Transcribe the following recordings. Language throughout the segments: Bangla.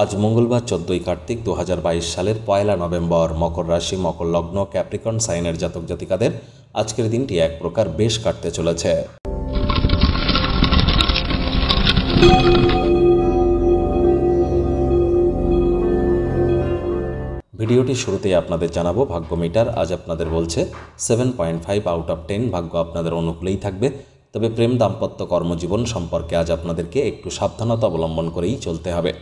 আজ মঙ্গলবার চোদ্দই কার্তিক দু সালের পয়লা নভেম্বর মকর রাশি মকর লগ্ন ক্যাপ্রিকন সাইনের জাতক জাতিকাদের আজকের দিনটি এক প্রকার বেশ কাটতে চলেছে ভিডিওটি শুরুতেই আপনাদের জানাবো ভাগ্য মিটার আজ আপনাদের বলছে seven point five out of ten ভাগ্য আপনাদের অনুকূলেই থাকবে তবে প্রেম দাম্পত্য কর্মজীবন সম্পর্কে আজ আপনাদেরকে একটু সাবধানতা অবলম্বন করেই চলতে হবে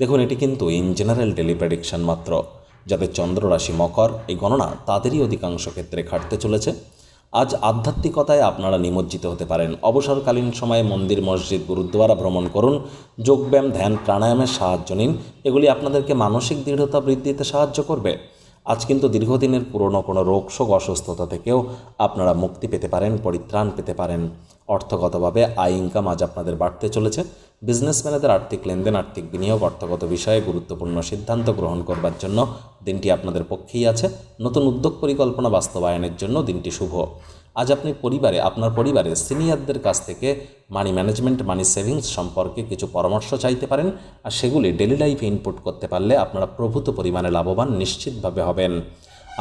দেখুন এটি কিন্তু ইন জেনারেল ডেলি প্রেডিকশান মাত্র যাদের চন্দ্ররাশি মকর এই গণনা তাদেরই অধিকাংশ ক্ষেত্রে খাটতে চলেছে আজ আধ্যাত্মিকতায় আপনারা নিমজ্জিত হতে পারেন অবসরকালীন সময়ে মন্দির মসজিদ গুরুদ্বারা ভ্রমণ করুন যোগব্যায়াম ধ্যান প্রাণায়ামের সাহায্য নিন এগুলি আপনাদেরকে মানসিক দৃঢ়তা বৃদ্ধিতে সাহায্য করবে আজ কিন্তু দীর্ঘদিনের পুরনো কোনো রোগশোক অসুস্থতা থেকেও আপনারা মুক্তি পেতে পারেন পরিত্রাণ পেতে পারেন অর্থগতভাবে আয় ইনকাম আজ আপনাদের বাড়তে চলেছে বিজনেসম্যানেদের আর্থিক লেনদেন আর্থিক বিনিয়োগ অর্থগত বিষয়ে গুরুত্বপূর্ণ সিদ্ধান্ত গ্রহণ করবার জন্য দিনটি আপনাদের পক্ষেই আছে নতুন উদ্যোগ পরিকল্পনা বাস্তবায়নের জন্য দিনটি শুভ আজ আপনি পরিবারে আপনার পরিবারে সিনিয়রদের কাছ থেকে মানি ম্যানেজমেন্ট মানি সেভিংস সম্পর্কে কিছু পরামর্শ চাইতে পারেন আর সেগুলি ডেলি লাইফে ইনপুট করতে পারলে আপনারা প্রভূত পরিমাণে লাভবান নিশ্চিতভাবে হবেন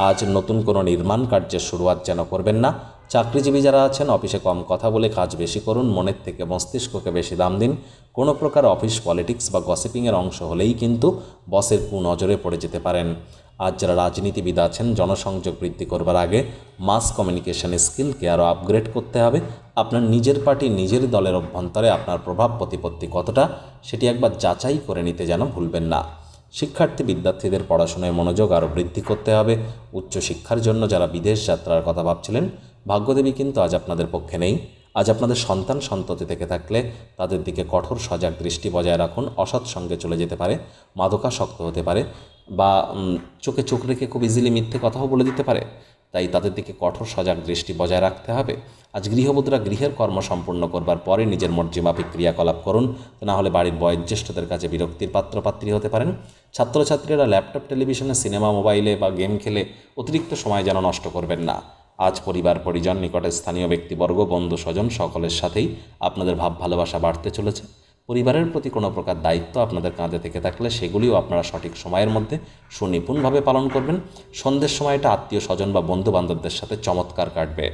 আজ নতুন কোনো নির্মাণ কার্যের শুরুয়াত যেন করবেন না চাকরিজীবী যারা আছেন অফিসে কম কথা বলে কাজ বেশি করুন মনের থেকে মস্তিষ্ককে বেশি দাম দিন কোনো প্রকার অফিস পলিটিক্স বা গসিপিংয়ের অংশ হলেই কিন্তু বসের নজরে পড়ে যেতে পারেন আজ যারা রাজনীতিবিদ আছেন জনসংযোগ বৃদ্ধি করবার আগে মাস কমিউনিকেশন স্কিলকে আরও আপগ্রেড করতে হবে আপনার নিজের পার্টি নিজের দলের অভ্যন্তরে আপনার প্রভাব প্রতিপত্তি কতটা সেটি একবার যাচাই করে নিতে যেন ভুলবেন না শিক্ষার্থী বিদ্যার্থীদের পড়াশোনায় মনোযোগ আরও বৃদ্ধি করতে হবে উচ্চশিক্ষার জন্য যারা বিদেশ যাত্রার কথা ভাবছিলেন ভাগ্যদেবী কিন্তু আজ আপনাদের পক্ষে নেই আজ আপনাদের সন্তান সন্ততি থেকে থাকলে তাদের দিকে কঠোর সজাগ দৃষ্টি বজায় রাখুন অসৎ সঙ্গে চলে যেতে পারে মাদকাসক্ত হতে পারে বা চোখে চোখ রেখে খুব ইজিলি মিথ্যে কথাও বলে দিতে পারে তাই তাদের দিকে কঠোর সজাগ দৃষ্টি বজায় রাখতে হবে আজ গৃহবধূরা গৃহের কর্ম সম্পূর্ণ করবার পরে নিজের মর্জিমাফিক ক্রিয়াকলাপ করুন না হলে বাড়ির বয়োজ্যেষ্ঠদের কাছে বিরক্তির পাত্রপাত্রী হতে পারেন ছাত্রছাত্রীরা ল্যাপটপ টেলিভিশনে সিনেমা মোবাইলে বা গেম খেলে অতিরিক্ত সময় যেন নষ্ট করবেন না আজ পরিবার পরিজন নিকটে স্থানীয় ব্যক্তিবর্গ বন্ধু স্বজন সকলের সাথেই আপনাদের ভাব ভালোবাসা বাড়তে চলেছে পরিবারের প্রতি কোনো প্রকার দায়িত্ব আপনাদের কাঁধে থেকে থাকলে সেগুলিও আপনারা সঠিক সময়ের মধ্যে সুনিপুণভাবে পালন করবেন সন্ধ্যের সময়টা আত্মীয় স্বজন বা বন্ধু বান্ধবদের সাথে চমৎকার কাটবে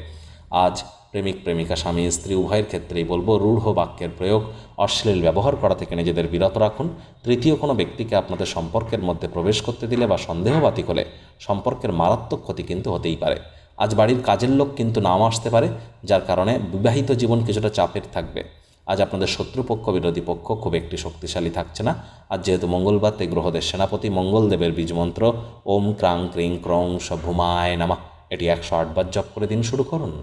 আজ প্রেমিক প্রেমিকা স্বামী স্ত্রী উভয়ের ক্ষেত্রেই বলবো রূঢ় বাক্যের প্রয়োগ অশ্লীল ব্যবহার করা থেকে নিজেদের বিরত রাখুন তৃতীয় কোনো ব্যক্তিকে আপনাদের সম্পর্কের মধ্যে প্রবেশ করতে দিলে বা সন্দেহবাতিক হলে সম্পর্কের মারাত্মক ক্ষতি কিন্তু হতেই পারে আজ বাড়ির কাজের লোক কিন্তু নাও আসতে পারে যার কারণে বিবাহিত জীবন কিছুটা চাপের থাকবে আজ আপনাদের শত্রুপক্ষ বিরোধী পক্ষ খুব একটি শক্তিশালী থাকছে না আজ যেহেতু মঙ্গলবার তাই গ্রহদের সেনাপতি মঙ্গলদেবের বীজমন্ত্র ওম ক্রাং ক্রিং ক্রং সভুমায় নামা এটি একশো আটবার জপ করে দিন শুরু করুন